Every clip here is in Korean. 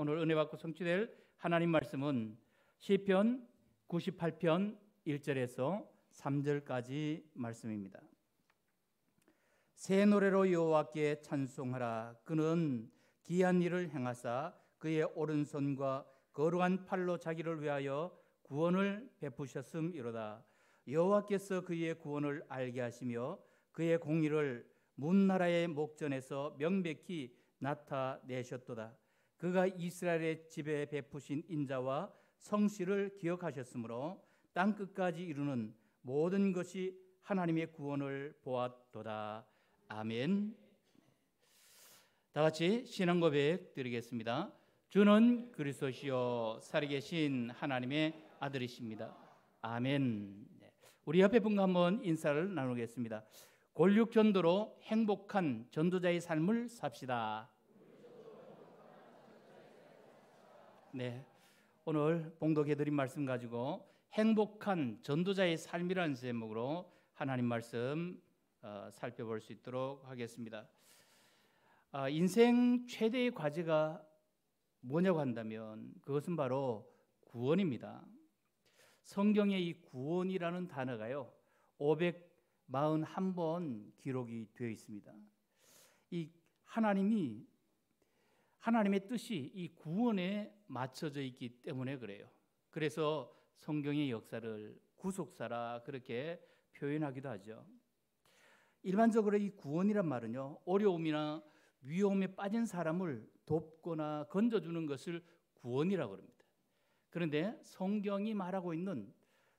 오늘 은혜 받고 성취될 하나님 말씀은 시편 98편 1절에서 3절까지 말씀입니다. 새 노래로 여호와께 찬송하라 그는 기한 일을 행하사 그의 오른손과 거룩한 팔로 자기를 위하여 구원을 베푸셨음이로다 여호와께서 그의 구원을 알게 하시며 그의 공의를 문나라의 목전에서 명백히 나타내셨도다 그가 이스라엘의 집에 베푸신 인자와 성실을 기억하셨으므로 땅 끝까지 이루는 모든 것이 하나님의 구원을 보았도다. 아멘. 다 같이 신앙 고백 드리겠습니다. 주는 그리스도시요 살아계신 하나님의 아들이십니다. 아멘. 네. 우리 옆에 분과 한번 인사를 나누겠습니다. 권력 전도로 행복한 전도자의 삶을 삽시다. 네. 오늘 봉독해 드린 말씀 가지고 행복한 전도자의 삶이라는 제목으로 하나님 말씀 어, 살펴볼 수 있도록 하겠습니다. 아, 인생 최대의 과제가 뭐냐고 한다면 그것은 바로 구원입니다. 성경의 이 구원이라는 단어가요. 541번 기록이 되어 있습니다. 이 하나님이 하나님의 뜻이 이 구원의 맞춰져 있기 때문에 그래요. 그래서 성경의 역사를 구속사라 그렇게 표현하기도 하죠. 일반적으로 이 구원이란 말은요, 어려움이나 위험에 빠진 사람을 돕거나 건져주는 것을 구원이라고 합니다. 그런데 성경이 말하고 있는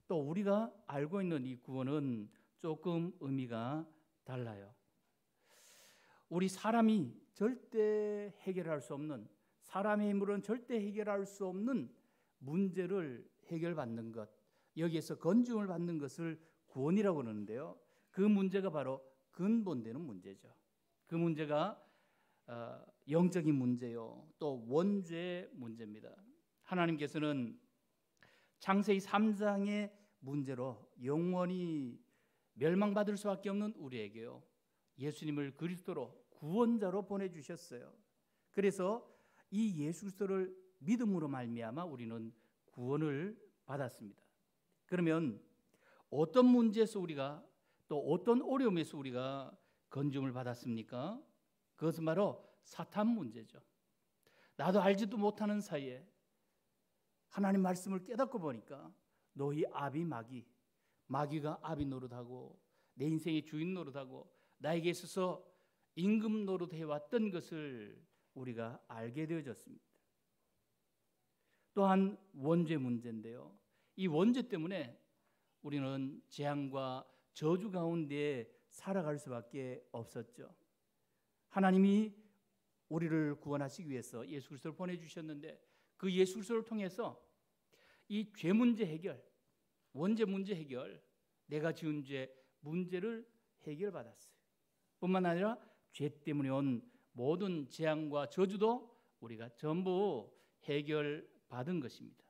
또 우리가 알고 있는 이 구원은 조금 의미가 달라요. 우리 사람이 절대 해결할 수 없는 사람의 힘으로는 절대 해결할 수 없는 문제를 해결받는 것, 여기에서 건중을 받는 것을 구원이라고 그러는데요. 그 문제가 바로 근본되는 문제죠. 그 문제가 어, 영적인 문제요. 또 원죄 문제입니다. 하나님께서는 창세기 3장의 문제로 영원히 멸망받을 수밖에 없는 우리에게요. 예수님을 그리스도로 구원자로 보내주셨어요. 그래서 이 예수 그리스도를 믿음으로 말미암아 우리는 구원을 받았습니다. 그러면 어떤 문제에서 우리가 또 어떤 어려움에서 우리가 건중을 받았습니까? 그것은 바로 사탄 문제죠. 나도 알지도 못하는 사이에 하나님 말씀을 깨닫고 보니까 너희 아비 마귀, 마귀가 아비 노릇하고 내 인생의 주인 노릇하고 나에게 있어서 임금 노릇해왔던 것을 우리가 알게 되어졌습니다. 또한 원죄 문제인데요. 이 원죄 때문에 우리는 재앙과 저주 가운데 살아갈 수밖에 없었죠. 하나님이 우리를 구원하시기 위해서 예수 그리스도를 보내 주셨는데 그 예수 그리스도를 통해서 이 죄 문제 해결, 원죄 문제 해결, 내가 지은 죄 문제를 해결받았어요. 뿐만 아니라 죄 때문에 온 모든 재앙과 저주도 우리가 전부 해결받은 것입니다.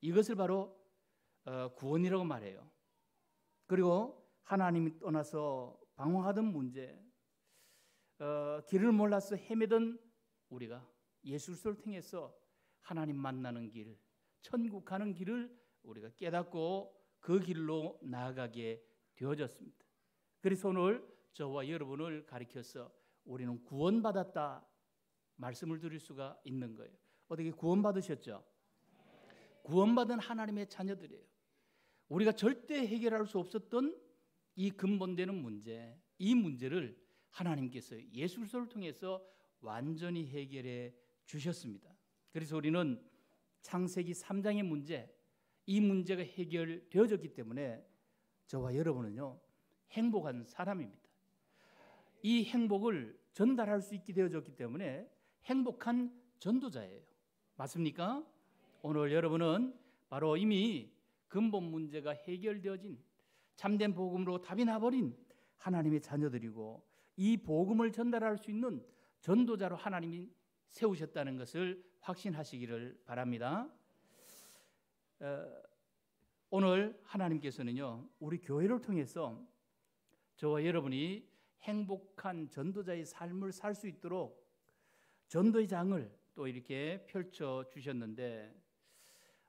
이것을 바로 어, 구원이라고 말해요. 그리고 하나님이 떠나서 방황하던 문제, 어, 길을 몰라서 헤매던 우리가 예수를 통해서 하나님 만나는 길, 천국 가는 길을 우리가 깨닫고 그 길로 나아가게 되어졌습니다. 그래서 오늘 저와 여러분을 가리켜서 우리는 구원받았다 말씀을 드릴 수가 있는 거예요. 어떻게 구원받으셨죠? 구원받은 하나님의 자녀들이에요. 우리가 절대 해결할 수 없었던 이 근본되는 문제, 이 문제를 하나님께서 예수 를 통해서 완전히 해결해 주셨습니다. 그래서 우리는 창세기 3장의 문제, 이 문제가 해결되어졌기 때문에 저와 여러분은요 행복한 사람입니다. 이 행복을 전달할 수 있게 되어졌기 때문에 행복한 전도자예요. 맞습니까? 오늘 여러분은 바로 이미 근본 문제가 해결되어진 참된 복음으로 답이 나버린 하나님의 자녀들이고 이 복음을 전달할 수 있는 전도자로 하나님이 세우셨다는 것을 확신하시기를 바랍니다. 어, 오늘 하나님께서는요 우리 교회를 통해서 저와 여러분이 행복한 전도자의 삶을 살 수 있도록 전도의 장을 또 이렇게 펼쳐 주셨는데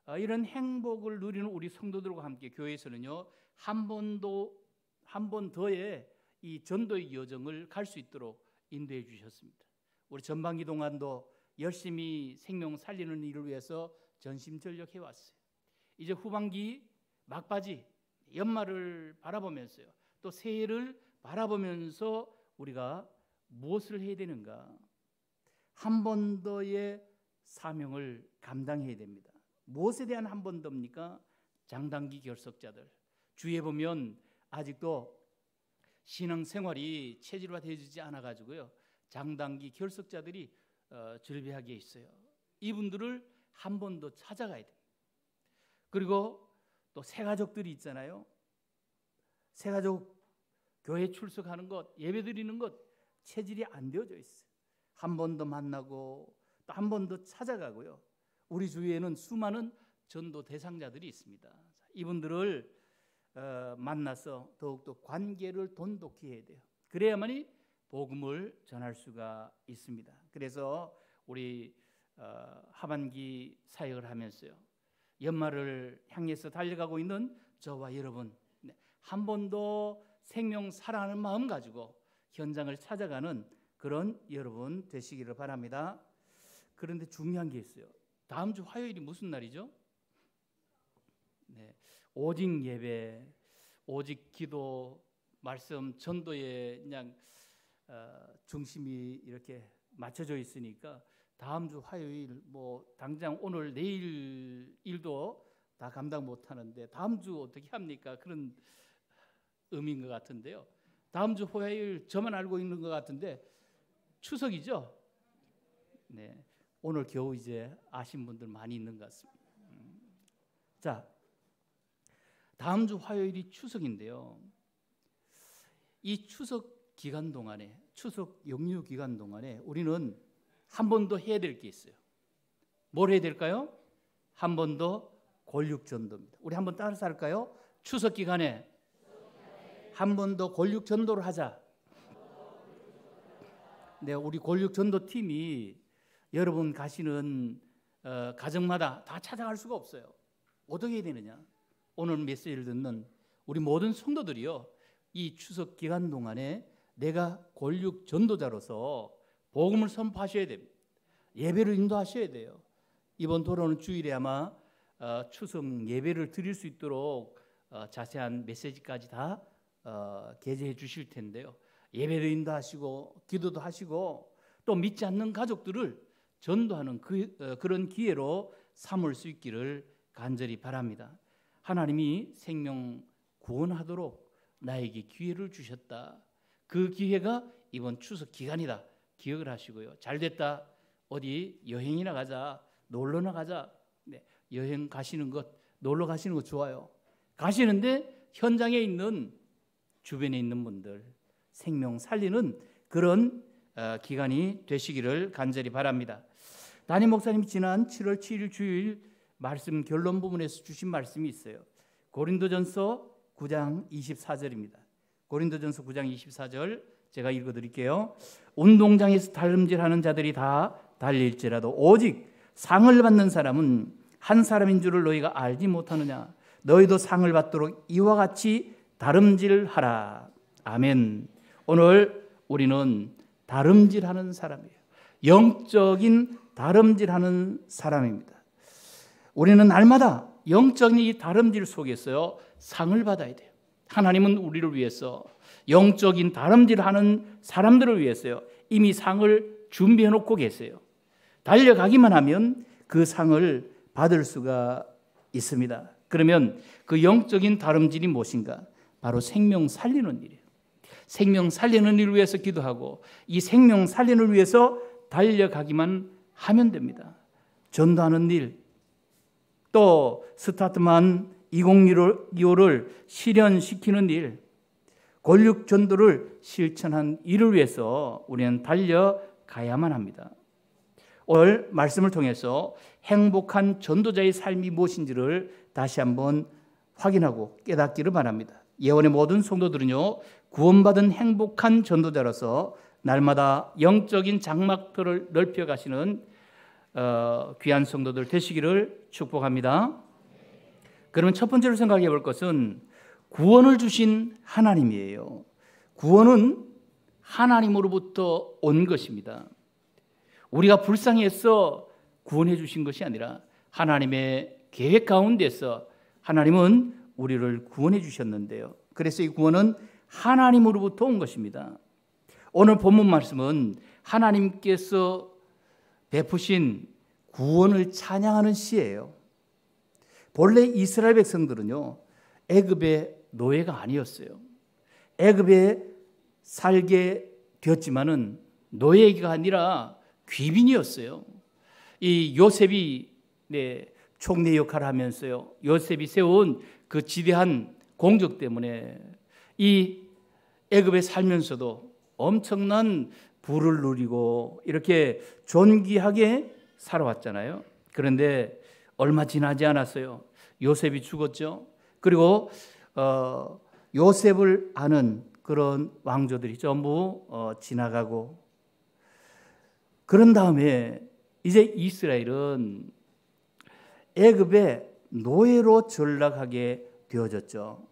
어, 이런 행복을 누리는 우리 성도들과 함께 교회에서는요 한 번도 한 번 더의 이 전도의 여정을 갈 수 있도록 인도해 주셨습니다. 우리 전반기 동안도 열심히 생명 살리는 일을 위해서 전심전력해 왔어요. 이제 후반기 막바지 연말을 바라보면서요. 또 새해를 바라보면서 우리가 무엇을 해야 되는가? 한 번 더의 사명을 감당해야 됩니다. 무엇에 대한 한 번 더입니까? 장단기 결석자들. 주위에 보면 아직도 신앙 생활이 체질화되지 않아 가지고요. 장단기 결석자들이 어, 절비하게 있어요. 이분들을 한 번 더 찾아가야 됩니다. 그리고 또 새가족들이 있잖아요. 새가족 교회 출석하는 것, 예배 드리는 것 체질이 안 되어져 있어요. 한 번 더 만나고 또 한 번 더 찾아가고요. 우리 주위에는 수많은 전도 대상자들이 있습니다. 이분들을 어, 만나서 더욱더 관계를 돈독히 해야 돼요. 그래야만이 복음을 전할 수가 있습니다. 그래서 우리 어, 하반기 사역을 하면서요. 연말을 향해서 달려가고 있는 저와 여러분 네, 한 번도 생명 사랑하는 마음 가지고 현장을 찾아가는 그런 여러분 되시기를 바랍니다. 그런데 중요한 게 있어요. 다음 주 화요일이 무슨 날이죠? 네. 오직 예배, 오직 기도, 말씀, 전도에 그냥 어, 중심이 이렇게 맞춰져 있으니까 다음 주 화요일 뭐 당장 오늘 내일 일도 다 감당 못 하는데 다음 주 어떻게 합니까? 그런 의미인 것 같은데요. 다음 주 화요일 저만 알고 있는 것 같은데 추석이죠. 네, 오늘 겨우 이제 아신 분들 많이 있는 것 같습니다. 음. 자, 다음 주 화요일이 추석인데요. 이 추석 기간 동안에 추석 영유 기간 동안에 우리는 한 번 더 해야 될 게 있어요. 뭘 해야 될까요? 한 번 더권력 전도입니다. 우리 한번 따라서 할까요? 추석 기간에 한번더 권력 전도를 하자. 네, 우리 권력 전도 팀이 여러분 가시는 어, 가정마다 다 찾아갈 수가 없어요. 어떻게 해야 되느냐? 오늘 메시지를 듣는 우리 모든 성도들이요. 이 추석 기간 동안에 내가 권력 전도자로서 복음을 선포하셔야 됩니다. 예배를 인도하셔야 돼요. 이번 돌아오는 주일에 아마 어, 추석 예배를 드릴 수 있도록 어, 자세한 메시지까지 다 어, 개재해 주실 텐데요. 예배도인도 하시고 기도도 하시고 또 믿지 않는 가족들을 전도하는 그, 어, 그런 기회로 삼을 수 있기를 간절히 바랍니다. 하나님이 생명 구원하도록 나에게 기회를 주셨다. 그 기회가 이번 추석 기간이다. 기억을 하시고요. 잘 됐다. 어디 여행이나 가자. 놀러나 가자. 네. 여행 가시는 것, 놀러 가시는 거 좋아요. 가시는데 현장에 있는 주변에 있는 분들 생명 살리는 그런 어, 기간이 되시기를 간절히 바랍니다. 담임 목사님 지난 7월 7일 주일 말씀 결론 부분에서 주신 말씀이 있어요. 고린도전서 9장 24절입니다. 고린도전서 9장 24절 제가 읽어 드릴게요. 운동장에서 달름질하는 자들이 다 달릴지라도 오직 상을 받는 사람은 한 사람인 줄을 너희가 알지 못하느냐 너희도 상을 받도록 이와 같이 다름질하라. 아멘. 오늘 우리는 다름질하는 사람이에요. 영적인 다름질하는 사람입니다. 우리는 날마다 영적인 이 다름질 속에서요 상을 받아야 돼요. 하나님은 우리를 위해서 영적인 다름질하는 사람들을 위해서요 이미 상을 준비해 놓고 계세요. 달려가기만 하면 그 상을 받을 수가 있습니다. 그러면 그 영적인 다름질이 무엇인가? 바로 생명 살리는 일이에요. 생명 살리는 일을 위해서 기도하고 이 생명 살리는 위해서 달려가기만 하면 됩니다. 전도하는 일, 또 스타트만 2025를 실현시키는 일, 권력 전도를 실천한 일을 위해서 우리는 달려가야만 합니다. 오늘 말씀을 통해서 행복한 전도자의 삶이 무엇인지를 다시 한번 확인하고 깨닫기를 바랍니다. 예원의 모든 성도들은요 구원받은 행복한 전도자로서 날마다 영적인 장막표를 넓혀 가시는 어, 귀한 성도들 되시기를 축복합니다. 그러면 첫 번째로 생각해 볼 것은 구원을 주신 하나님이에요. 구원은 하나님으로부터 온 것입니다. 우리가 불쌍해서 구원해 주신 것이 아니라 하나님의 계획 가운데서 하나님은 우리를 구원해 주셨는데요. 그래서 이 구원은 하나님으로부터 온 것입니다. 오늘 본문 말씀은 하나님께서 베푸신 구원을 찬양하는 시예요. 본래 이스라엘 백성들은요. 애굽의 노예가 아니었어요. 애굽에 살게 되었지만은 노예가 아니라 귀빈이었어요. 이 요셉이 네, 총리 역할을 하면서요. 요셉이 세운 그 지대한 공적 때문에 이 애굽에 살면서도 엄청난 부를 누리고 이렇게 존귀하게 살아왔잖아요. 그런데 얼마 지나지 않았어요. 요셉이 죽었죠. 그리고 어, 요셉을 아는 그런 왕조들이 전부 어, 지나가고 그런 다음에 이제 이스라엘은 애굽에 노예로 전락하게 되어졌죠.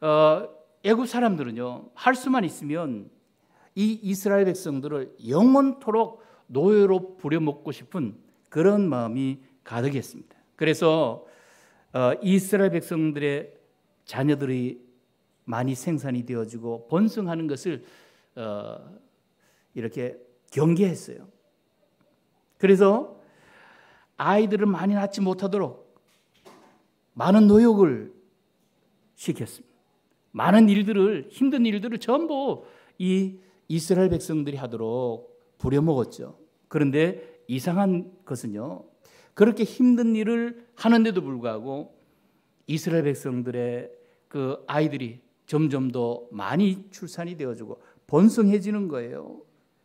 어, 애굽 사람들은요 할 수만 있으면 이 이스라엘 백성들을 영원토록 노예로 부려먹고 싶은 그런 마음이 가득했습니다. 그래서 어, 이스라엘 백성들의 자녀들이 많이 생산이 되어지고 번성하는 것을 어, 이렇게 경계했어요. 그래서 아이들을 많이 낳지 못하도록 많은 노역을 시켰습니다. 많은 일들을 힘든 일들을 전부 이 이스라엘 백성들이 하도록 부려먹었죠. 그런데 이상한 것은요. 그렇게 힘든 일을 하는데도 불구하고 이스라엘 백성들의 그 아이들이 점점 더 많이 출산이 되어주고 번성해지는 거예요.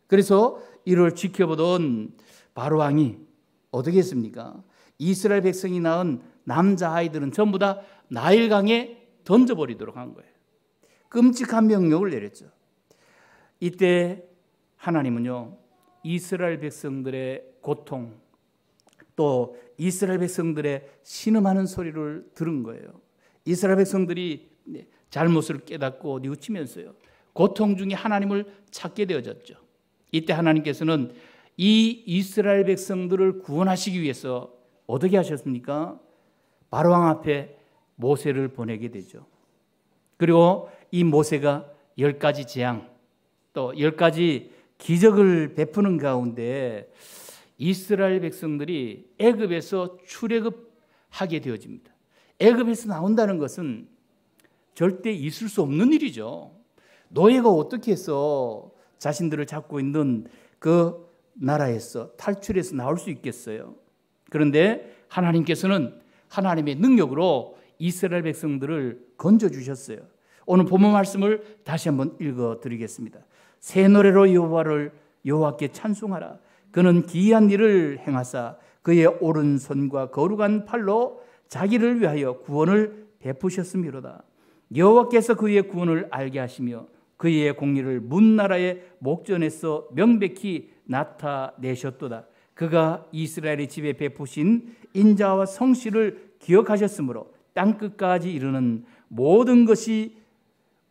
그래서 이를 지켜보던 바로왕이 어떻겠습니까 이스라엘 백성이 낳은 남자 아이들은 전부 다 나일강에 던져버리도록 한 거예요. 끔찍한 명령을 내렸죠. 이때 하나님은요, 이스라엘 백성들의 고통, 또 이스라엘 백성들의 신음하는 소리를 들은 거예요. 이스라엘 백성들이 네, 잘못을 깨닫고 뉘우치면서요. 고통 중에 하나님을 찾게 되어졌죠. 이때 하나님께서는 이 이스라엘 백성들을 구원하시기 위해서 어떻게 하셨습니까? 바로왕 앞에 모세를 보내게 되죠. 그리고 이 모세가 열 가지 재앙, 또 열 가지 기적을 베푸는 가운데 이스라엘 백성들이 애굽에서 출애굽하게 되어집니다. 애굽에서 나온다는 것은 절대 있을 수 없는 일이죠. 노예가 어떻게 해서 자신들을 잡고 있는 그 나라에서 탈출해서 나올 수 있겠어요. 그런데 하나님께서는 하나님의 능력으로 이스라엘 백성들을 건져 주셨어요. 오늘 본문 말씀을 다시 한번 읽어 드리겠습니다. 새 노래로 여호와를 여호와께 찬송하라. 그는 기이한 일을 행하사 그의 오른손과 거룩한 팔로 자기를 위하여 구원을 베푸셨음이로다. 여호와께서 그의 구원을 알게 하시며 그의 공의를 문나라의 목전에서 명백히 나타내셨도다. 그가 이스라엘의 집에 베푸신 인자와 성실을 기억하셨으므로 땅 끝까지 이르는 모든 것이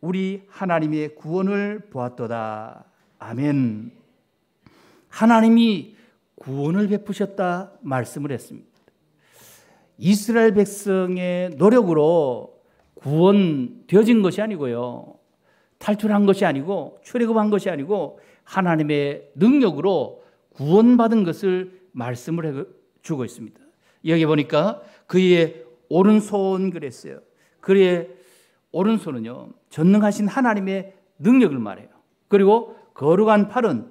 우리 하나님의 구원을 보았도다. 아멘. 하나님이 구원을 베푸셨다 말씀을 했습니다. 이스라엘 백성의 노력으로 구원되어진 것이 아니고요. 탈출한 것이 아니고 출애굽한 것이 아니고 하나님의 능력으로 구원받은 것을 말씀을 주고 있습니다. 여기 보니까 그의 오른손 그랬어요. 그의 오른손은요, 전능하신 하나님의 능력을 말해요. 그리고 거룩한 팔은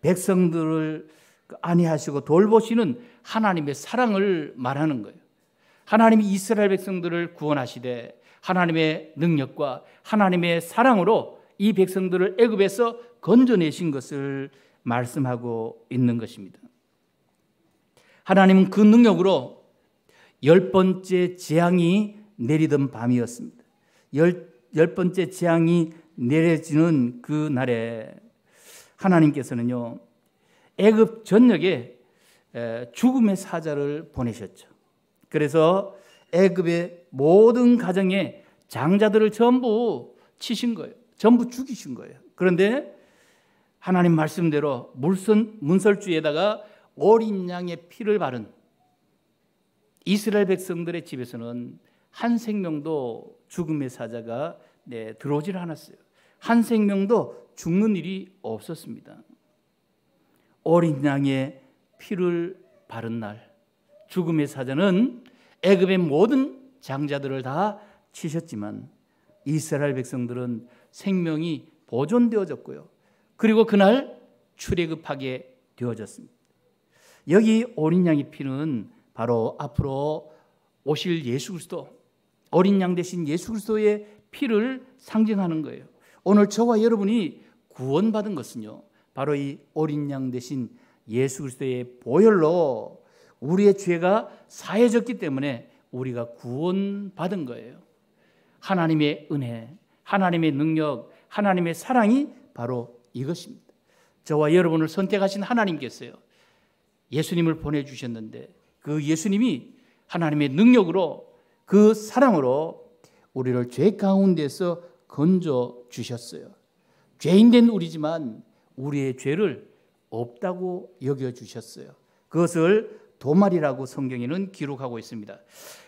백성들을 안위하시고 돌보시는 하나님의 사랑을 말하는 거예요. 하나님이 이스라엘 백성들을 구원하시되 하나님의 능력과 하나님의 사랑으로 이 백성들을 애굽에서 건져내신 것을 말씀하고 있는 것입니다. 하나님은 그 능력으로 열 번째 재앙이 내리던 밤이었습니다. 열, 열 번째 재앙이 내려지는 그 날에 하나님께서는요 애굽 전역에 죽음의 사자를 보내셨죠. 그래서 애굽의 모든 가정에 장자들을 전부 치신 거예요. 전부 죽이신 거예요. 그런데 하나님 말씀대로 물선, 문설주에다가 어린 양의 피를 바른 이스라엘 백성들의 집에서는 한 생명도 죽음의 사자가 네, 들어오질 않았어요. 한 생명도 죽는 일이 없었습니다. 어린 양의 피를 바른 날 죽음의 사자는 애굽의 모든 장자들을 다 치셨지만 이스라엘 백성들은 생명이 보존되어졌고요. 그리고 그날 출애굽하게 되어졌습니다. 여기 어린 양의 피는 바로 앞으로 오실 예수 그리스도 어린 양 대신 예수 그리스도의 피를 상징하는 거예요. 오늘 저와 여러분이 구원받은 것은요. 바로 이 어린 양 대신 예수 그리스도의 보혈로 우리의 죄가 사해졌기 때문에 우리가 구원받은 거예요. 하나님의 은혜. 하나님의 능력, 하나님의 사랑이 바로 이것입니다. 저와 여러분을 선택하신 하나님께서요. 예수님을 보내주셨는데 그 예수님이 하나님의 능력으로 그 사랑으로 우리를 죄 가운데서 건져 주셨어요. 죄인된 우리지만 우리의 죄를 없다고 여겨 주셨어요. 그것을 도말이라고 성경에는 기록하고 있습니다.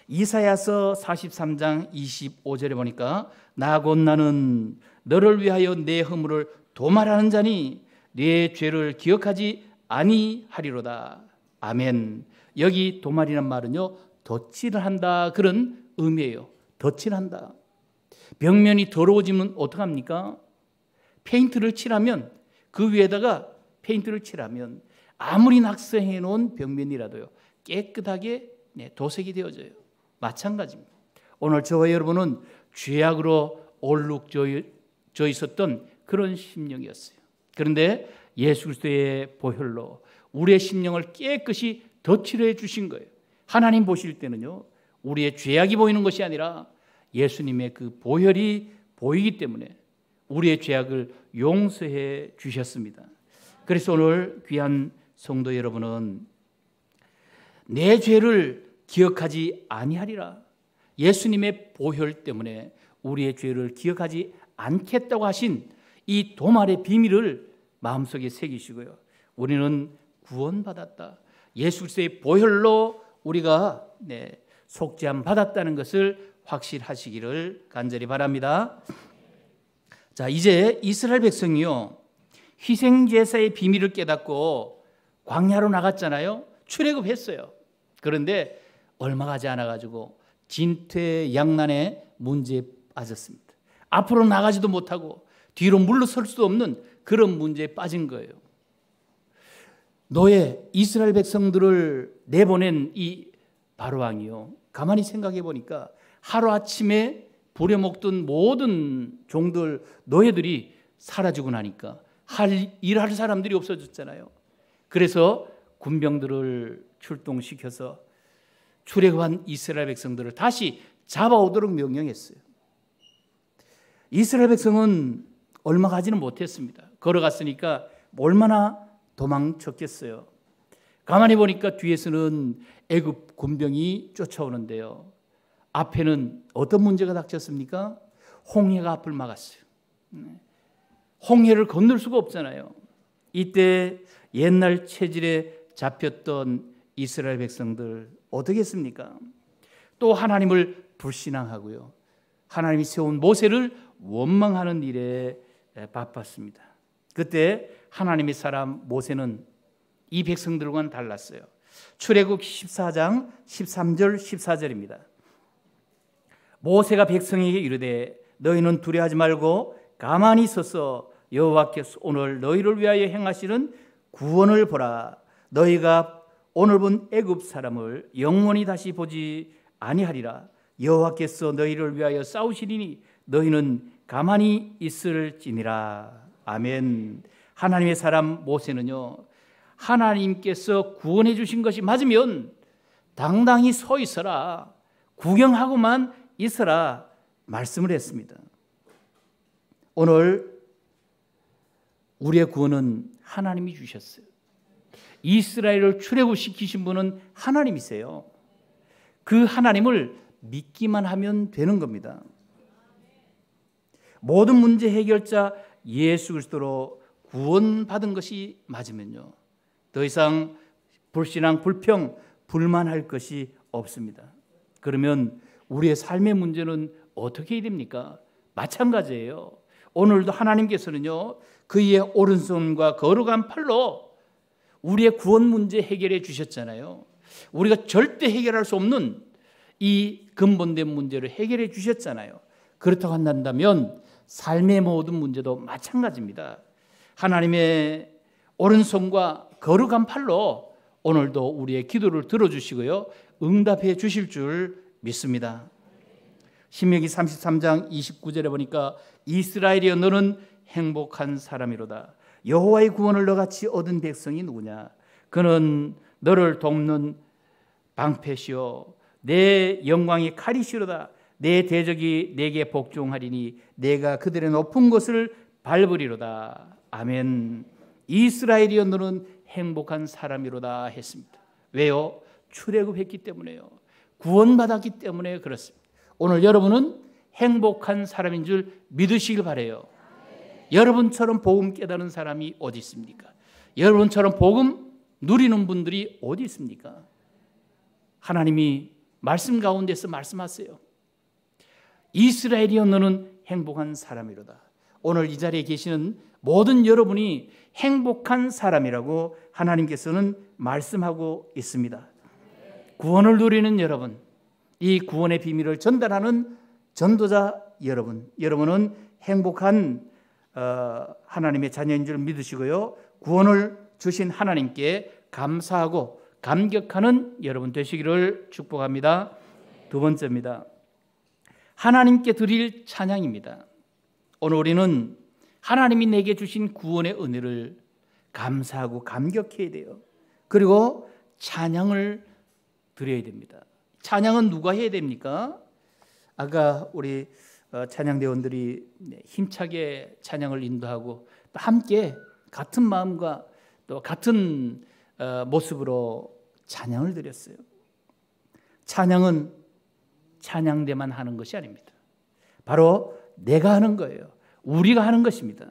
이사야서 43장 25절에 보니까 나곤나는 너를 위하여 내 허물을 도말하는 자니 내 죄를 기억하지 아니하리로다. 아멘. 여기 도말이란 말은요. 덧칠을 한다 그런 의미예요. 덧칠한다. 벽면이 더러워지면 어떡합니까? 페인트를 칠하면 그 위에다가 페인트를 칠하면 아무리 낙서해 놓은 벽면이라도요. 깨끗하게 네, 도색이 되어져요. 마찬가지입니다. 오늘 저와 여러분은 죄악으로 얼룩져 있었던 그런 심령이었어요. 그런데 예수 그리스도의 보혈로 우리의 심령을 깨끗이 덧칠해 주신 거예요. 하나님 보실 때는요. 우리의 죄악이 보이는 것이 아니라 예수님의 그 보혈이 보이기 때문에 우리의 죄악을 용서해 주셨습니다. 그래서 오늘 귀한 성도 여러분은 내 죄를 기억하지 아니하리라. 예수님의 보혈 때문에 우리의 죄를 기억하지 않겠다고 하신 이 도말의 비밀을 마음속에 새기시고요. 우리는 구원받았다. 예수 그의 보혈로 우리가 네, 속죄함 받았다는 것을 확실하시기를 간절히 바랍니다. 자, 이제 이스라엘 백성이요. 희생 제사의 비밀을 깨닫고 광야로 나갔잖아요. 출애굽했어요. 그런데 얼마 가지 않아 가지고 진퇴양난의 문제에 빠졌습니다. 앞으로 나가지도 못하고 뒤로 물러설 수도 없는 그런 문제에 빠진 거예요. 너의 이스라엘 백성들을 내보낸 이 바로 왕이요. 가만히 생각해 보니까 하루 아침에 부려먹던 모든 종들 너희들이 사라지고 나니까 할 일할 사람들이 없어졌잖아요. 그래서 군병들을 출동시켜서 출애굽한 이스라엘 백성들을 다시 잡아오도록 명령했어요. 이스라엘 백성은 얼마 가지는 못했습니다. 걸어갔으니까 얼마나 도망쳤겠어요. 가만히 보니까 뒤에서는 애굽 군병이 쫓아오는데요. 앞에는 어떤 문제가 닥쳤습니까? 홍해가 앞을 막았어요. 네. 홍해를 건널 수가 없잖아요. 이때 옛날 체질에 잡혔던 이스라엘 백성들 어떻게 했습니까? 또 하나님을 불신앙하고요. 하나님이 세운 모세를 원망하는 일에 바빴습니다. 그때 하나님의 사람 모세는 이 백성들과는 달랐어요. 출애굽 14장 13절 14절입니다. 모세가 백성에게 이르되 너희는 두려하지 말고 가만히 서서 여호와께서 오늘 너희를 위하여 행하시는 구원을 보라 너희가 오늘 본 애굽 사람을 영원히 다시 보지 아니하리라 여호와께서 너희를 위하여 싸우시리니 너희는 가만히 있을지니라 아멘 하나님의 사람 모세는요 하나님께서 구원해 주신 것이 맞으면 당당히 서 있어라 구경하고만 있어라 말씀을 했습니다 오늘 우리의 구원은 하나님이 주셨어요. 이스라엘을 출애굽시키신 분은 하나님이세요. 그 하나님을 믿기만 하면 되는 겁니다. 모든 문제 해결자 예수 그리스도로 구원받은 것이 맞으면요. 더 이상 불신앙, 불평, 불만할 것이 없습니다. 그러면 우리의 삶의 문제는 어떻게 됩니까? 마찬가지예요. 오늘도 하나님께서는요. 그의 오른손과 거룩한 팔로 우리의 구원 문제 해결해 주셨잖아요. 우리가 절대 해결할 수 없는 이 근본된 문제를 해결해 주셨잖아요. 그렇다고 한다면 삶의 모든 문제도 마찬가지입니다. 하나님의 오른손과 거룩한 팔로 오늘도 우리의 기도를 들어주시고요. 응답해 주실 줄 믿습니다. 신명기 33장 29절에 보니까 이스라엘이여 너는 행복한 사람이로다. 여호와의 구원을 너같이 얻은 백성이 누구냐? 그는 너를 돕는 방패시요 내 영광이 칼이시로다. 내 대적이 내게 복종하리니 내가 그들의 높은 것을 밟으리로다. 아멘. 이스라엘이여 너는 행복한 사람이로다 했습니다. 왜요? 출애굽했기 때문에요. 구원받았기 때문에 그렇습니다. 오늘 여러분은 행복한 사람인 줄 믿으시길 바래요. 여러분처럼 복음 깨달은 사람이 어디 있습니까? 여러분처럼 복음 누리는 분들이 어디 있습니까? 하나님이 말씀 가운데서 말씀하세요. 이스라엘이여 너는 행복한 사람이로다. 오늘 이 자리에 계시는 모든 여러분이 행복한 사람이라고 하나님께서는 말씀하고 있습니다. 구원을 누리는 여러분, 이 구원의 비밀을 전달하는 전도자 여러분, 여러분은 행복한 어, 하나님의 자녀인 줄 믿으시고요. 구원을 주신 하나님께 감사하고 감격하는 여러분 되시기를 축복합니다. 두 번째입니다. 하나님께 드릴 찬양입니다. 오늘 우리는 하나님이 내게 주신 구원의 은혜를 감사하고 감격해야 돼요. 그리고 찬양을 드려야 됩니다. 찬양은 누가 해야 됩니까? 아까 우리 어, 찬양대원들이 힘차게 찬양을 인도하고 또 함께 같은 마음과 또 같은 어, 모습으로 찬양을 드렸어요. 찬양은 찬양대만 하는 것이 아닙니다. 바로 내가 하는 거예요. 우리가 하는 것입니다.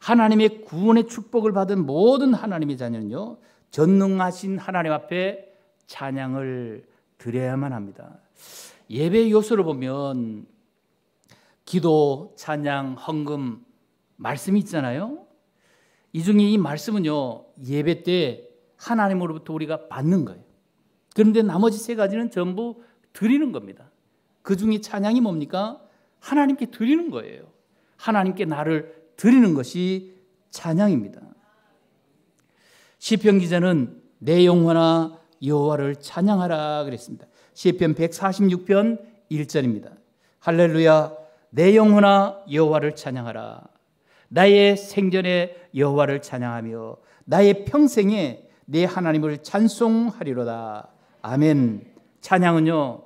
하나님의 구원의 축복을 받은 모든 하나님의 자녀는요, 전능하신 하나님 앞에 찬양을 드려야만 합니다. 예배 요소를 보면 기도, 찬양, 헌금, 말씀이 있잖아요. 이 중에 이 말씀은요, 예배 때 하나님으로부터 우리가 받는 거예요. 그런데 나머지 세 가지는 전부 드리는 겁니다. 그 중에 찬양이 뭡니까? 하나님께 드리는 거예요. 하나님께 나를 드리는 것이 찬양입니다. 시편 기자는 내 영혼아 여호와를 찬양하라 그랬습니다. 시편 146편 1절입니다. 할렐루야 내 영혼아 여호와를 찬양하라. 나의 생전에 여호와를 찬양하며 나의 평생에 내 하나님을 찬송하리로다. 아멘. 찬양은요.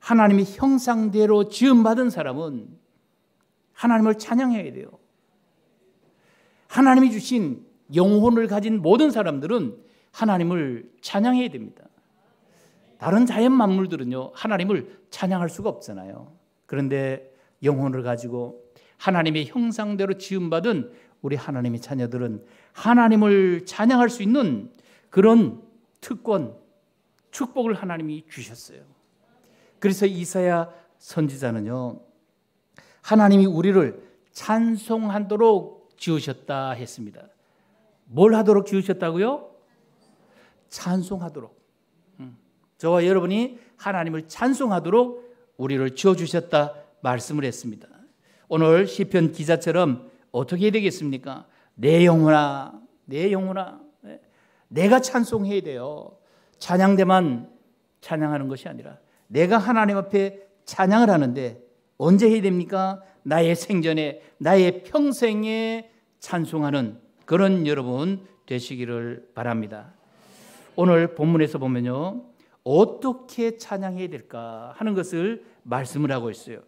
하나님의 형상대로 지음 받은 사람은 하나님을 찬양해야 돼요. 하나님이 주신 영혼을 가진 모든 사람들은 하나님을 찬양해야 됩니다. 다른 자연 만물들은요. 하나님을 찬양할 수가 없잖아요. 그런데 영혼을 가지고 하나님의 형상대로 지음받은 우리 하나님의 자녀들은 하나님을 찬양할 수 있는 그런 특권, 축복을 하나님이 주셨어요. 그래서 이사야 선지자는요, 하나님이 우리를 찬송하도록 지으셨다 했습니다. 뭘 하도록 지으셨다고요? 찬송하도록. 음. 저와 여러분이 하나님을 찬송하도록 우리를 지어주셨다 말씀을 했습니다. 오늘 시편 기자처럼 어떻게 되겠습니까? 내 영혼아, 내 영혼아, 예, 내가 찬송해야 돼요. 찬양대만 찬양하는 것이 아니라 내가 하나님 앞에 찬양을 하는데 언제 해야 됩니까? 나의 생전에 나의 평생에 찬송하는 그런 여러분 되시기를 바랍니다. 오늘 본문에서 보면요. 어떻게 찬양해야 될까 하는 것을 말씀을 하고 있어요.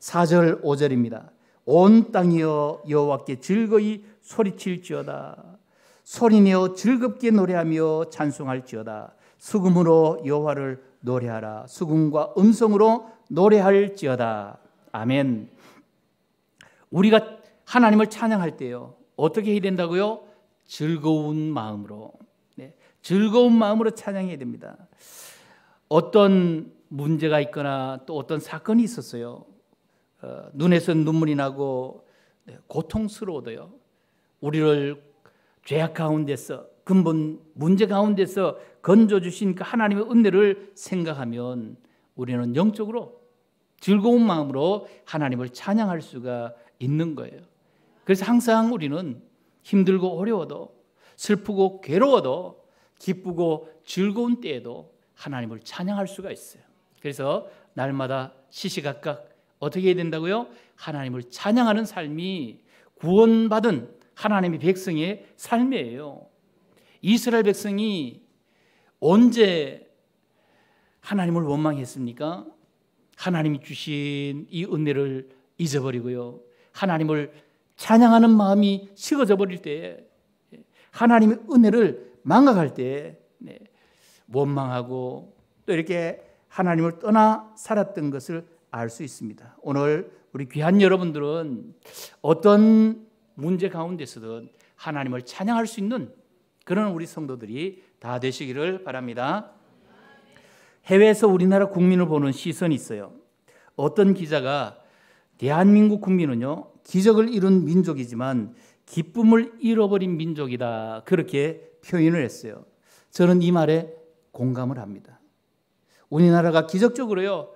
4절 5절입니다. 온 땅이여 여호와께 즐거이 소리칠지어다. 소리내어 즐겁게 노래하며 찬송할지어다. 수금으로 여호와를 노래하라. 수금과 음성으로 노래할지어다. 아멘. 우리가 하나님을 찬양할 때요. 어떻게 해야 된다고요? 즐거운 마음으로. 네. 즐거운 마음으로 찬양해야 됩니다. 어떤 문제가 있거나 또 어떤 사건이 있었어요. 어, 눈에서 눈물이 나고 네, 고통스러워도요. 우리를 죄악 가운데서 근본 문제 가운데서 건져 주신 그 하나님의 은혜를 생각하면 우리는 영적으로 즐거운 마음으로 하나님을 찬양할 수가 있는 거예요. 그래서 항상 우리는 힘들고 어려워도 슬프고 괴로워도 기쁘고 즐거운 때에도 하나님을 찬양할 수가 있어요. 그래서 날마다 시시각각 어떻게 해야 된다고요? 하나님을 찬양하는 삶이 구원받은 하나님의 백성의 삶이에요. 이스라엘 백성이 언제 하나님을 원망했습니까? 하나님이 주신 이 은혜를 잊어버리고요. 하나님을 찬양하는 마음이 식어져 버릴 때, 하나님의 은혜를 망각할 때, 네, 원망하고 또 이렇게 하나님을 떠나 살았던 것을 알수 있습니다. 오늘 우리 귀한 여러분들은 어떤 문제 가운데서든 하나님을 찬양할 수 있는 그런 우리 성도들이 다 되시기를 바랍니다. 해외에서 우리나라 국민을 보는 시선이 있어요. 어떤 기자가 대한민국 국민은요, 기적을 이룬 민족이지만 기쁨을 잃어버린 민족이다. 그렇게 표현을 했어요. 저는 이 말에 공감을 합니다. 우리나라가 기적적으로요,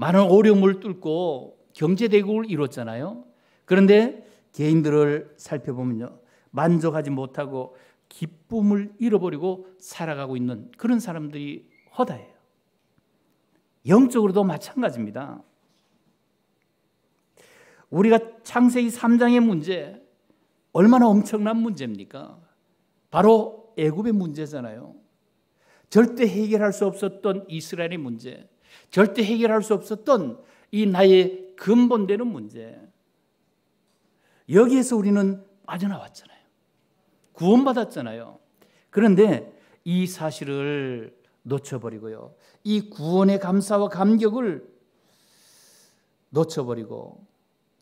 많은 어려움을 뚫고 경제대국을 이뤘잖아요. 그런데 개인들을 살펴보면요. 만족하지 못하고 기쁨을 잃어버리고 살아가고 있는 그런 사람들이 허다해요. 영적으로도 마찬가지입니다. 우리가 창세기 3장의 문제 얼마나 엄청난 문제입니까? 바로 애굽의 문제잖아요. 절대 해결할 수 없었던 이스라엘의 문제. 절대 해결할 수 없었던 이 나의 근본되는 문제. 여기에서 우리는 빠져나왔잖아요. 구원받았잖아요. 그런데 이 사실을 놓쳐버리고요. 이 구원의 감사와 감격을 놓쳐버리고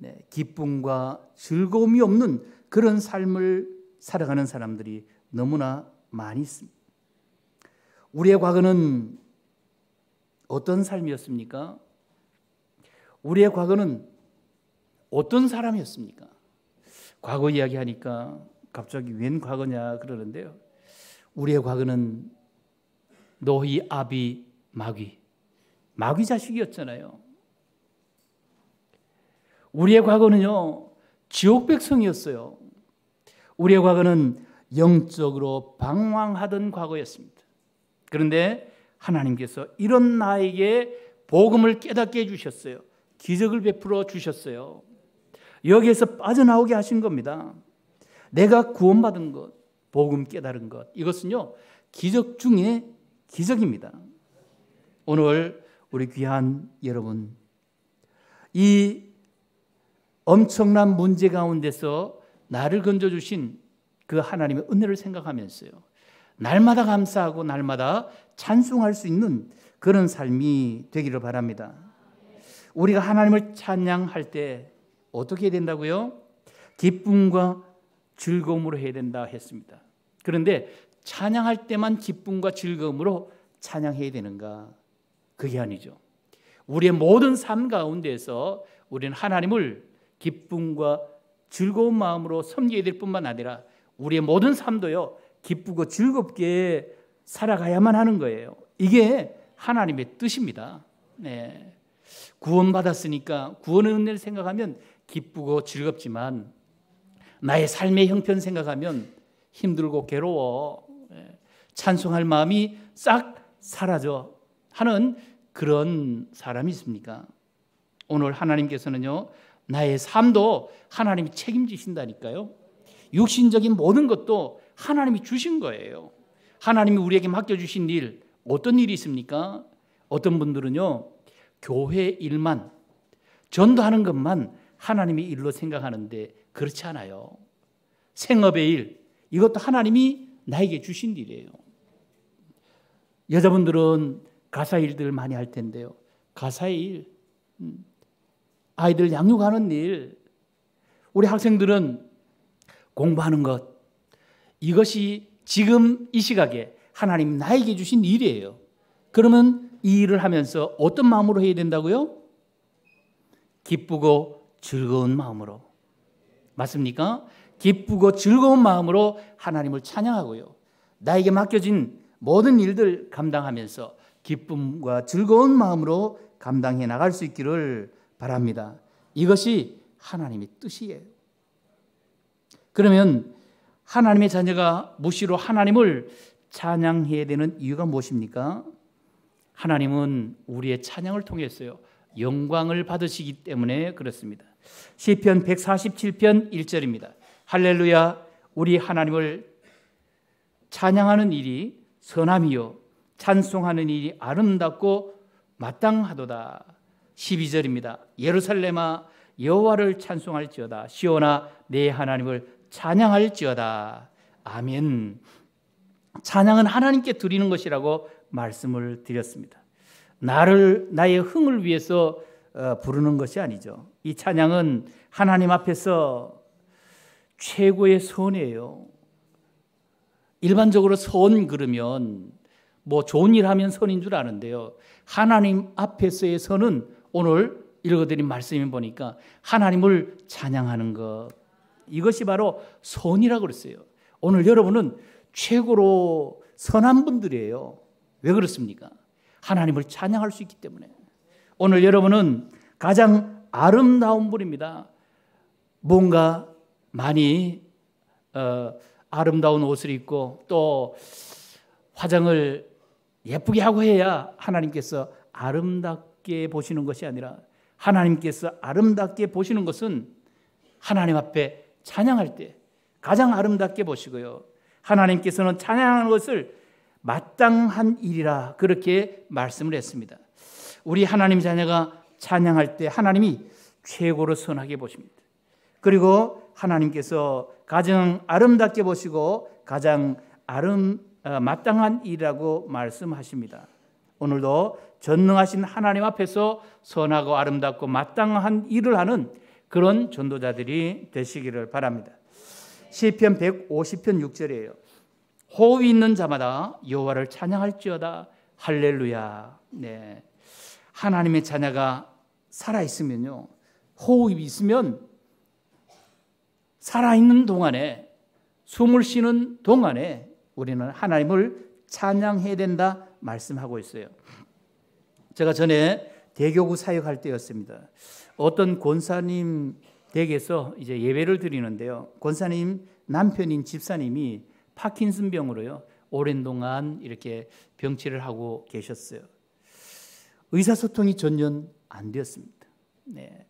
네, 기쁨과 즐거움이 없는 그런 삶을 살아가는 사람들이 너무나 많이 있습니다. 우리의 과거는 어떤 삶이었습니까? 우리의 과거는 어떤 사람이었습니까? 과거 이야기하니까 갑자기 웬 과거냐 그러는데요. 우리의 과거는 노희 아비 마귀 마귀 자식이었잖아요. 우리의 과거는요 지옥 백성이었어요. 우리의 과거는 영적으로 방황하던 과거였습니다. 그런데 하나님께서 이런 나에게 복음을 깨닫게 해주셨어요. 기적을 베풀어 주셨어요. 여기에서 빠져나오게 하신 겁니다. 내가 구원받은 것, 복음 깨달은 것, 이것은요, 기적 중에 기적입니다. 오늘 우리 귀한 여러분, 이 엄청난 문제 가운데서 나를 건져주신 그 하나님의 은혜를 생각하면서요. 날마다 감사하고 날마다 찬송할 수 있는 그런 삶이 되기를 바랍니다. 우리가 하나님을 찬양할 때 어떻게 해야 된다고요? 기쁨과 즐거움으로 해야 된다 했습니다. 그런데 찬양할 때만 기쁨과 즐거움으로 찬양해야 되는가? 그게 아니죠. 우리의 모든 삶 가운데서 우리는 하나님을 기쁨과 즐거운 마음으로 섬겨야 될 뿐만 아니라 우리의 모든 삶도요 기쁘고 즐겁게 살아가야만 하는 거예요. 이게 하나님의 뜻입니다. 네. 구원받았으니까 구원의 은혜를 생각하면 기쁘고 즐겁지만 나의 삶의 형편 생각하면 힘들고 괴로워 네. 찬송할 마음이 싹 사라져 하는 그런 사람이 있습니까? 오늘 하나님께서는요 나의 삶도 하나님이 책임지신다니까요 육신적인 모든 것도 하나님이 주신 거예요. 하나님이 우리에게 맡겨주신 일, 어떤 일이 있습니까? 어떤 분들은요, 교회 일만, 전도하는 것만 하나님의 일로 생각하는데 그렇지 않아요. 생업의 일, 이것도 하나님이 나에게 주신 일이에요. 여자분들은 가사 일들 많이 할 텐데요. 가사의 일, 음, 아이들 양육하는 일, 우리 학생들은 공부하는 것, 이것이 지금 이 시각에 하나님 나에게 주신 일이에요. 그러면 이 일을 하면서 어떤 마음으로 해야 된다고요? 기쁘고 즐거운 마음으로. 맞습니까? 기쁘고 즐거운 마음으로 하나님을 찬양하고요. 나에게 맡겨진 모든 일들 감당하면서 기쁨과 즐거운 마음으로 감당해 나갈 수 있기를 바랍니다. 이것이 하나님의 뜻이에요. 그러면 하나님의 자녀가 무시로 하나님을 찬양해야 되는 이유가 무엇입니까? 하나님은 우리의 찬양을 통해서요. 영광을 받으시기 때문에 그렇습니다. 시편 147편 1절입니다. 할렐루야 우리 하나님을 찬양하는 일이 선함이요 찬송하는 일이 아름답고 마땅하도다. 12절입니다. 예루살렘아 여호와를 찬송할지어다 시온아 내 하나님을 찬양할지어다. 아멘. 찬양은 하나님께 드리는 것이라고 말씀을 드렸습니다. 나를 나의 흥을 위해서 어, 부르는 것이 아니죠. 이 찬양은 하나님 앞에서 최고의 선이에요. 일반적으로 선 그러면 뭐 좋은 일 하면 선인 줄 아는데요. 하나님 앞에서의 선은 오늘 읽어드린 말씀에 보니까 하나님을 찬양하는 것, 이것이 바로 선이라고 그랬어요. 오늘 여러분은 최고로 선한 분들이에요. 왜 그렇습니까? 하나님을 찬양할 수 있기 때문에. 오늘 여러분은 가장 아름다운 분입니다. 뭔가 많이 어, 아름다운 옷을 입고 또 화장을 예쁘게 하고 해야 하나님께서 아름답게 보시는 것이 아니라 하나님께서 아름답게 보시는 것은 하나님 앞에 찬양할 때 가장 아름답게 보시고요. 하나님께서는 찬양하는 것을 마땅한 일이라 그렇게 말씀을 했습니다. 우리 하나님 자녀가 찬양할 때 하나님이 최고로 선하게 보십니다. 그리고 하나님께서 가장 아름답게 보시고 가장 아름 어, 마땅한 일이라고 말씀하십니다. 오늘도 전능하신 하나님 앞에서 선하고 아름답고 마땅한 일을 하는 그런 전도자들이 되시기를 바랍니다. 시편 150편 6절이에요. 호흡이 있는 자마다 여호와를 찬양할지어다 할렐루야. 네. 하나님의 자녀가 살아 있으면요. 호흡이 있으면 살아 있는 동안에 숨을 쉬는 동안에 우리는 하나님을 찬양해야 된다 말씀하고 있어요. 제가 전에 대교구 사역할 때였습니다. 어떤 권사님 댁에서 이제 예배를 드리는데요. 권사님 남편인 집사님이 파킨슨 병으로요. 오랜 동안 이렇게 병치를 하고 계셨어요. 의사소통이 전혀 안 되었습니다. 네.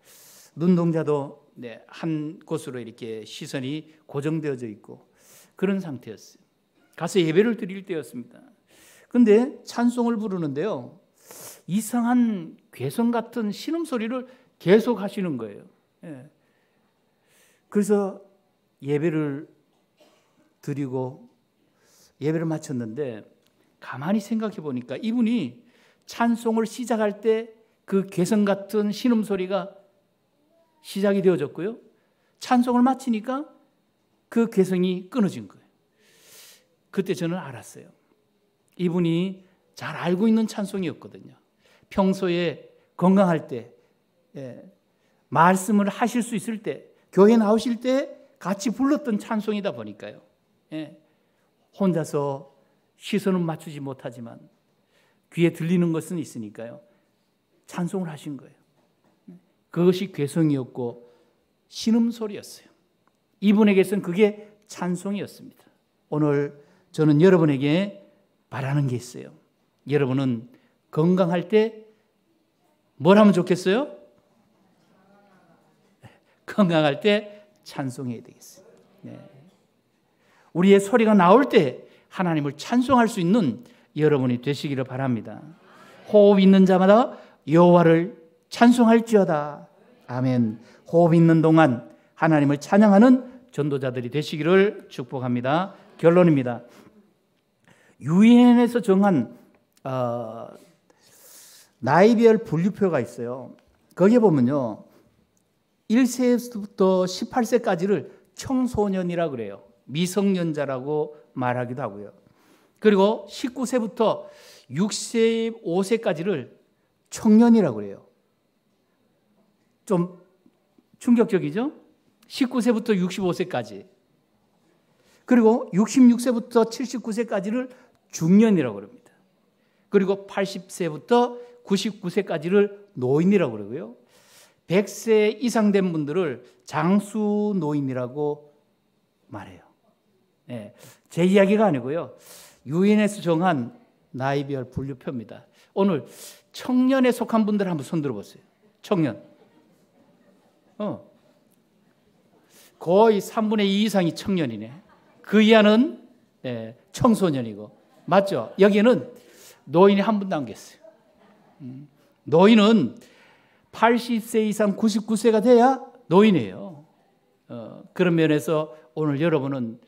눈동자도 네, 한 곳으로 이렇게 시선이 고정되어져 있고 그런 상태였어요. 가서 예배를 드릴 때였습니다. 근데 찬송을 부르는데요. 이상한 괴성 같은 신음 소리를 계속 하시는 거예요. 예. 그래서 예배를 드리고 예배를 마쳤는데 가만히 생각해 보니까 이분이 찬송을 시작할 때 그 개성 같은 신음 소리가 시작이 되어졌고요. 찬송을 마치니까 그 개성이 끊어진 거예요. 그때 저는 알았어요. 이분이 잘 알고 있는 찬송이었거든요. 평소에 건강할 때 예, 말씀을 하실 수 있을 때, 교회 나오실 때 같이 불렀던 찬송이다 보니까요. 예, 혼자서 시선은 맞추지 못하지만 귀에 들리는 것은 있으니까요. 찬송을 하신 거예요. 그것이 괴성이었고 신음소리였어요. 이분에게서는 그게 찬송이었습니다. 오늘 저는 여러분에게 바라는 게 있어요. 여러분은 건강할 때 뭘 하면 좋겠어요? 건강할 때 찬송해야 되겠어요. 네. 우리의 소리가 나올 때 하나님을 찬송할 수 있는 여러분이 되시기를 바랍니다. 호흡 있는 자마다 여호와를 찬송할지어다. 아멘. 호흡 있는 동안 하나님을 찬양하는 전도자들이 되시기를 축복합니다. 결론입니다. 유엔에서 정한 어, 나이별 분류표가 있어요. 거기에 보면요. 1세부터 18세까지를 청소년이라 그래요. 미성년자라고 말하기도 하고요. 그리고 19세부터 65세까지를 청년이라고 그래요. 좀 충격적이죠? 19세부터 65세까지. 그리고 66세부터 79세까지를 중년이라고 그럽니다. 그리고 80세부터 99세까지를 노인이라고 그러고요. 100세 이상 된 분들을 장수 노인이라고 말해요. 네, 제 이야기가 아니고요. 유엔에서 정한 나이별 분류표입니다. 오늘 청년에 속한 분들 한번 손 들어보세요. 청년. 어. 거의 3분의 2 이상이 청년이네. 그 이하는 예, 청소년이고. 맞죠? 여기는 노인이 한 분도 안 계세요. 음. 노인은 80세 이상 99세가 돼야 노인이에요. 어, 그런 면에서 오늘 여러분은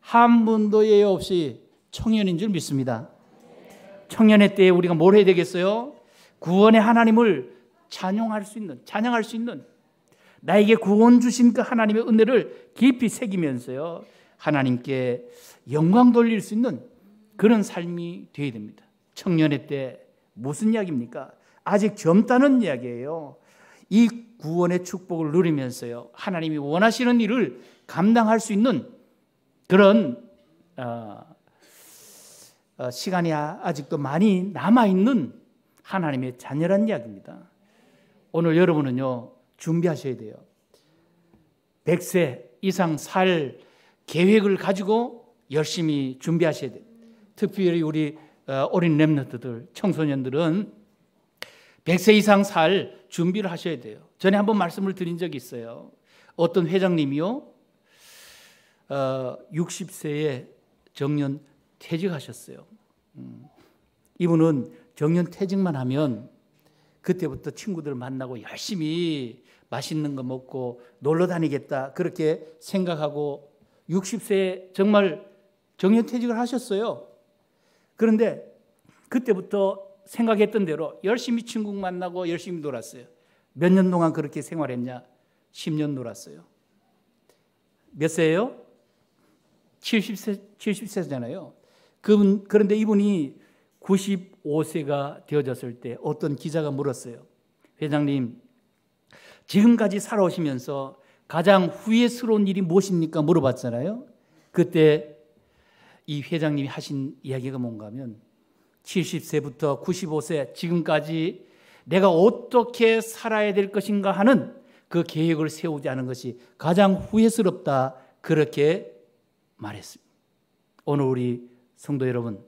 한 분도 예외 없이 청년인 줄 믿습니다. 청년의 때에 우리가 뭘 해야 되겠어요? 구원의 하나님을 찬용할 수 있는, 찬양할 수 있는 나에게 구원 주신 그 하나님의 은혜를 깊이 새기면서요. 하나님께 영광 돌릴 수 있는 그런 삶이 되어야 됩니다. 청년의 때 무슨 이야기입니까? 아직 젊다는 이야기예요. 이 구원의 축복을 누리면서요. 하나님이 원하시는 일을 감당할 수 있는 그런 어, 어, 시간이 아직도 많이 남아 있는 하나님의 자녀란 이야기입니다. 오늘 여러분은요 준비하셔야 돼요. 100세 이상 살 계획을 가지고 열심히 준비하셔야 돼요. 특별히 우리 어, 어린 랩런트들 청소년들은 100세 이상 살 준비를 하셔야 돼요. 전에 한번 말씀을 드린 적이 있어요. 어떤 회장님이요. 어, 60세에 정년 퇴직하셨어요. 음. 이분은 정년 퇴직만 하면 그때부터 친구들 만나고 열심히 맛있는 거 먹고 놀러 다니겠다 그렇게 생각하고 60세에 정말 정년 퇴직을 하셨어요. 그런데 그때부터 생각했던 대로 열심히 친구 만나고 열심히 놀았어요. 몇 년 동안 그렇게 생활했냐? 10년 놀았어요. 몇 세예요? 70세, 70세잖아요. 그분, 그런데 이분이 95세가 되어졌을 때 어떤 기자가 물었어요. 회장님, 지금까지 살아오시면서 가장 후회스러운 일이 무엇입니까? 물어봤잖아요. 그때 이 회장님이 하신 이야기가 뭔가 하면 70세부터 95세 지금까지 내가 어떻게 살아야 될 것인가 하는 그 계획을 세우지 않은 것이 가장 후회스럽다 그렇게 말했습니다. 오늘 우리 성도 여러분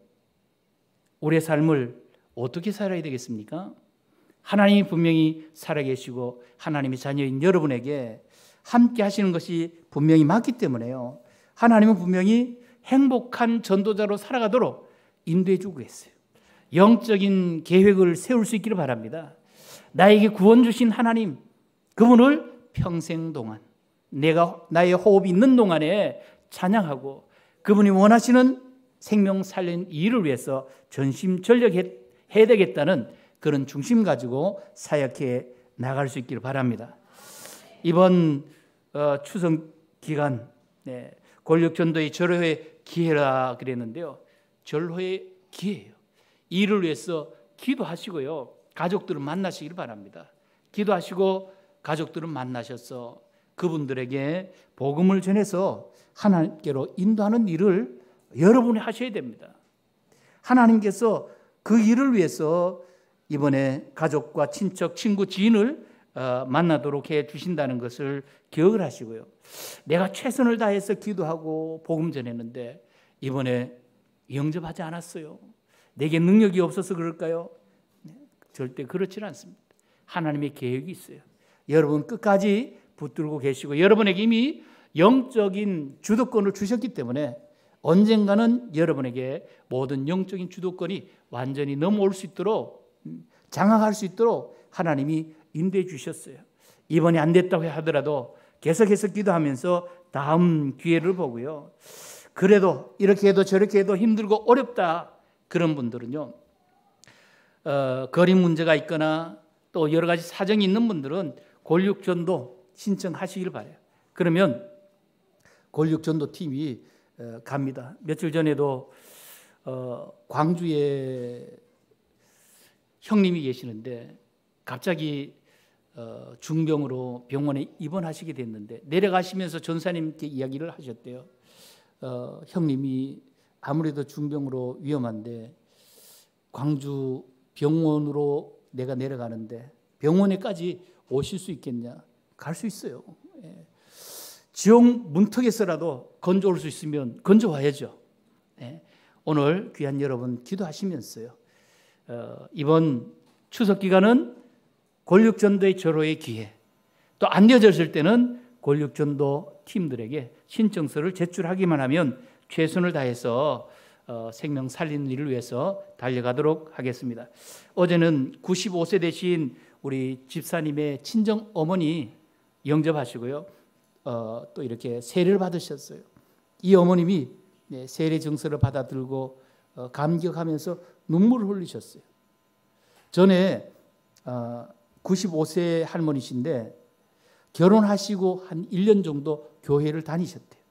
우리의 삶을 어떻게 살아야 되겠습니까? 하나님이 분명히 살아계시고 하나님의 자녀인 여러분에게 함께 하시는 것이 분명히 맞기 때문에요. 하나님은 분명히 행복한 전도자로 살아가도록 인도해 주고 계세요. 영적인 계획을 세울 수 있기를 바랍니다. 나에게 구원 주신 하나님, 그분을 평생 동안 내가 나의 호흡이 있는 동안에 찬양하고 그분이 원하시는 생명 살린 일을 위해서 전심 전력해 야 되겠다는 그런 중심 가지고 사역해 나갈 수 있기를 바랍니다. 이번 어, 추석 기간 네, 권력 전도의 절호의 기회라 그랬는데요. 절호의 기회예요. 이를 위해서 기도하시고요. 가족들을 만나시길 바랍니다. 기도하시고 가족들을 만나셔서 그분들에게 복음을 전해서 하나님께로 인도하는 일을 여러분이 하셔야 됩니다. 하나님께서 그 일을 위해서 이번에 가족과 친척, 친구, 지인을 어, 만나도록 해 주신다는 것을 기억을 하시고요. 내가 최선을 다해서 기도하고 복음 전했는데 이번에 영접하지 않았어요. 내게 능력이 없어서 그럴까요? 네, 절대 그렇지 않습니다. 하나님의 계획이 있어요. 여러분 끝까지 붙들고 계시고 여러분에게 이미 영적인 주도권을 주셨기 때문에 언젠가는 여러분에게 모든 영적인 주도권이 완전히 넘어올 수 있도록 음, 장악할 수 있도록 하나님이 인도해 주셨어요. 이번에 안 됐다고 하더라도 계속해서 기도하면서 다음 기회를 보고요. 그래도 이렇게 해도 저렇게 해도 힘들고 어렵다. 그런 분들은요, 어, 거리 문제가 있거나 또 여러 가지 사정이 있는 분들은 권력전도 신청하시길 바래요. 그러면 권력전도 팀이 어, 갑니다. 며칠 전에도 어, 광주에 형님이 계시는데 갑자기 어, 중병으로 병원에 입원하시게 됐는데 내려가시면서 전사님께 이야기를 하셨대요. 어, 형님이 아무래도 중병으로 위험한데 광주 병원으로 내가 내려가는데 병원에까지 오실 수 있겠냐? 갈 수 있어요. 예. 지옥 문턱에서라도 건져올 수 있으면 건져와야죠. 예. 오늘 귀한 여러분 기도하시면서요. 어, 이번 추석 기간은 권력전도의 절호의 기회. 또안 되어졌을 때는 권력전도 팀들에게 신청서를 제출하기만 하면 최선을 다해서 어, 생명 살리는 일을 위해서 달려가도록 하겠습니다. 어제는 95세 되신 우리 집사님의 친정 어머니 영접하시고요. 어, 또 이렇게 세례를 받으셨어요. 이 어머님이 네, 세례 증서를 받아들고 어, 감격하면서 눈물을 흘리셨어요. 전에 95세 어, 할머니신데 결혼하시고 한 1년 정도 교회를 다니셨대요.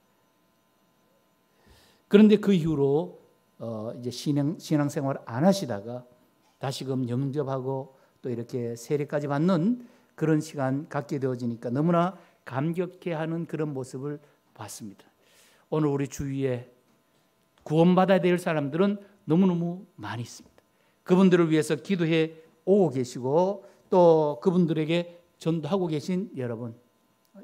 그런데 그 이후로 어 이제 신앙 신앙생활 안 하시다가 다시금 영접하고 또 이렇게 세례까지 받는 그런 시간 갖게 되어지니까 너무나 감격해하는 그런 모습을 봤습니다. 오늘 우리 주위에 구원받아야 될 사람들은 너무너무 많이 있습니다. 그분들을 위해서 기도해 오고 계시고 또 그분들에게 전도하고 계신 여러분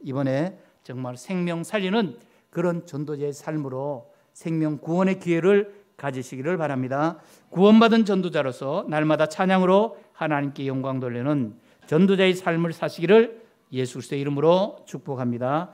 이번에 정말 생명 살리는 그런 전도자의 삶으로 생명 구원의 기회를 가지시기를 바랍니다. 구원받은 전도자로서 날마다 찬양으로 하나님께 영광 돌리는 전도자의 삶을 사시기를 예수 그리스도의 이름으로 축복합니다.